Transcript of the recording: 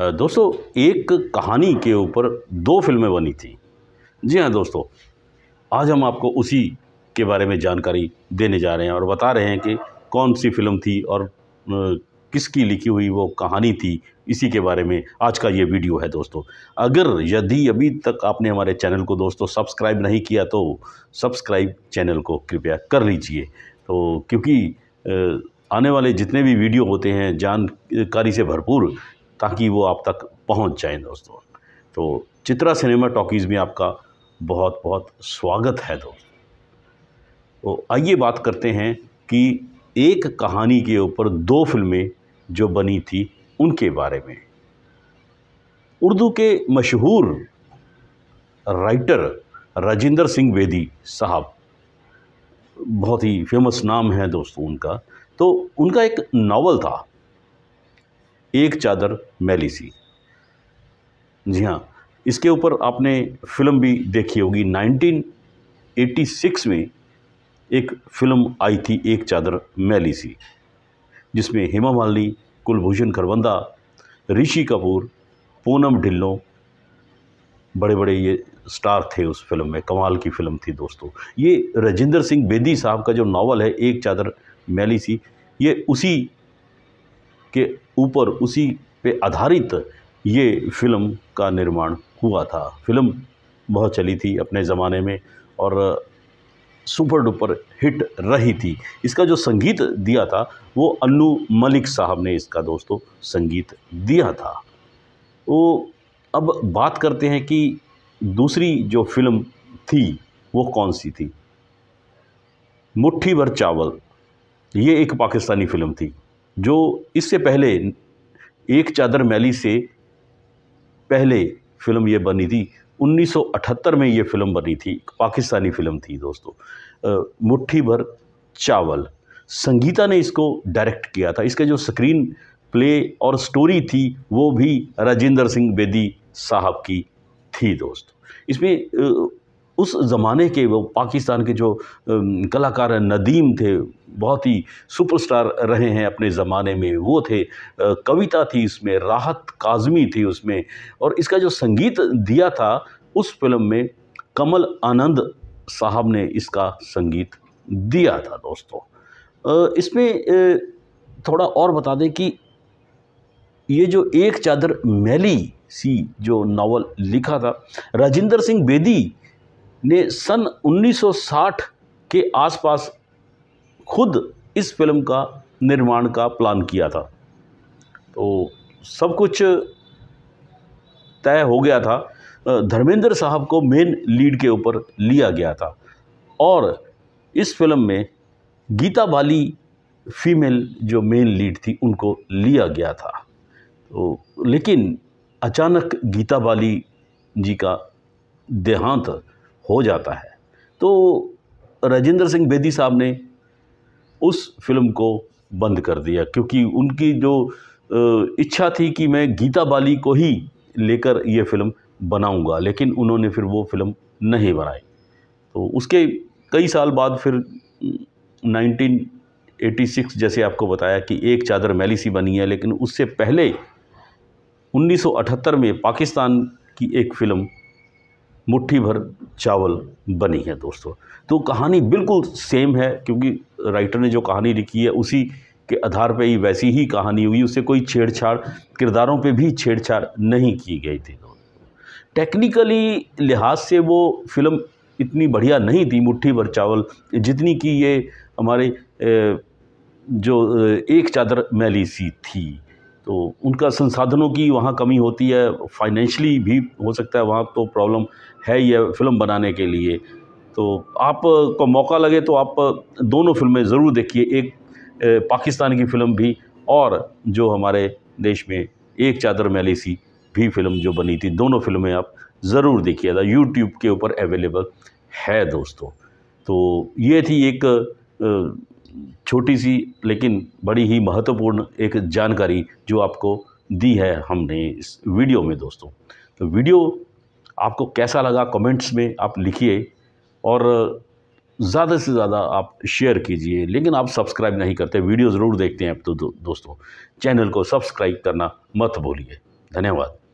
दोस्तों एक कहानी के ऊपर दो फिल्में बनी थी जी हाँ दोस्तों आज हम आपको उसी के बारे में जानकारी देने जा रहे हैं और बता रहे हैं कि कौन सी फिल्म थी और किसकी लिखी हुई वो कहानी थी इसी के बारे में आज का ये वीडियो है दोस्तों अगर यदि अभी तक आपने हमारे चैनल को दोस्तों सब्सक्राइब नहीं किया तो सब्सक्राइब चैनल को कृपया कर लीजिए तो क्योंकि आने वाले जितने भी वीडियो होते हैं जानकारी से भरपूर ताकि वो आप तक पहुंच जाएं दोस्तों तो चित्रा सिनेमा टॉकीज़ में आपका बहुत बहुत स्वागत है दोस्तों तो आइए बात करते हैं कि एक कहानी के ऊपर दो फिल्में जो बनी थी उनके बारे में उर्दू के मशहूर राइटर राजेंद्र सिंह बेदी साहब बहुत ही फेमस नाम है दोस्तों उनका तो उनका एक नावल था एक चादर मैली सी जी हाँ इसके ऊपर आपने फिल्म भी देखी होगी 1986 में एक फिल्म आई थी एक चादर मैली सी जिसमें हेमा मालिनी कुलभूषण करवंदा ऋषि कपूर पूनम ढिल्लों बड़े बड़े ये स्टार थे उस फिल्म में कमाल की फिल्म थी दोस्तों ये राजेंद्र सिंह बेदी साहब का जो नावल है एक चादर मैली सी ये उसी के ऊपर उसी पे आधारित ये फ़िल्म का निर्माण हुआ था फ़िल्म बहुत चली थी अपने ज़माने में और सुपर डुपर हिट रही थी इसका जो संगीत दिया था वो अन्नू मलिक साहब ने इसका दोस्तों संगीत दिया था वो अब बात करते हैं कि दूसरी जो फिल्म थी वो कौन सी थी मुट्ठी भर चावल ये एक पाकिस्तानी फिल्म थी जो इससे पहले एक चादर मैली से पहले फिल्म ये बनी थी 1978 में ये फिल्म बनी थी पाकिस्तानी फिल्म थी दोस्तों मुट्ठी भर चावल संगीता ने इसको डायरेक्ट किया था इसके जो स्क्रीन प्ले और स्टोरी थी वो भी राजेंद्र सिंह बेदी साहब की थी दोस्तों इसमें उस ज़माने के वो पाकिस्तान के जो कलाकार नदीम थे बहुत ही सुपरस्टार रहे हैं अपने ज़माने में वो थे कविता थी इसमें राहत काजमी थी उसमें और इसका जो संगीत दिया था उस फिल्म में कमल आनंद साहब ने इसका संगीत दिया था दोस्तों इसमें थोड़ा और बता दें कि ये जो एक चादर मैली सी जो नावल लिखा था राजेंद्र सिंह बेदी ने सन 1960 के आसपास खुद इस फिल्म का निर्माण का प्लान किया था तो सब कुछ तय हो गया था धर्मेंद्र साहब को मेन लीड के ऊपर लिया गया था और इस फिल्म में गीता बाली फीमेल जो मेन लीड थी उनको लिया गया था तो लेकिन अचानक गीता बाली जी का देहांत हो जाता है तो राजेंद्र सिंह बेदी साहब ने उस फिल्म को बंद कर दिया क्योंकि उनकी जो इच्छा थी कि मैं गीता बाली को ही लेकर ये फिल्म बनाऊंगा लेकिन उन्होंने फिर वो फिल्म नहीं बनाई तो उसके कई साल बाद फिर 1986 जैसे आपको बताया कि एक चादर मैली सी बनी है लेकिन उससे पहले 1978 में पाकिस्तान की एक फ़िल्म मुट्ठी भर चावल बनी है दोस्तों तो कहानी बिल्कुल सेम है क्योंकि राइटर ने जो कहानी लिखी है उसी के आधार पर ही वैसी ही कहानी हुई उससे कोई छेड़छाड़ किरदारों पे भी छेड़छाड़ नहीं की गई थी टेक्निकली लिहाज से वो फिल्म इतनी बढ़िया नहीं थी मुट्ठी भर चावल जितनी कि ये हमारे जो एक चादर मैली सी थी तो उनका संसाधनों की वहाँ कमी होती है फाइनेंशली भी हो सकता है वहाँ तो प्रॉब्लम है ही है फ़िल्म बनाने के लिए तो आप को मौका लगे तो आप दोनों फिल्में ज़रूर देखिए एक पाकिस्तान की फ़िल्म भी और जो हमारे देश में एक चादर मैली सी भी फिल्म जो बनी थी दोनों फिल्में आप ज़रूर देखिए यूट्यूब के ऊपर अवेलेबल है दोस्तों तो ये थी एक छोटी सी लेकिन बड़ी ही महत्वपूर्ण एक जानकारी जो आपको दी है हमने इस वीडियो में दोस्तों तो वीडियो आपको कैसा लगा कमेंट्स में आप लिखिए और ज़्यादा से ज़्यादा आप शेयर कीजिए लेकिन आप सब्सक्राइब नहीं करते वीडियो ज़रूर देखते हैं आप तो दो, दोस्तों चैनल को सब्सक्राइब करना मत भूलिए धन्यवाद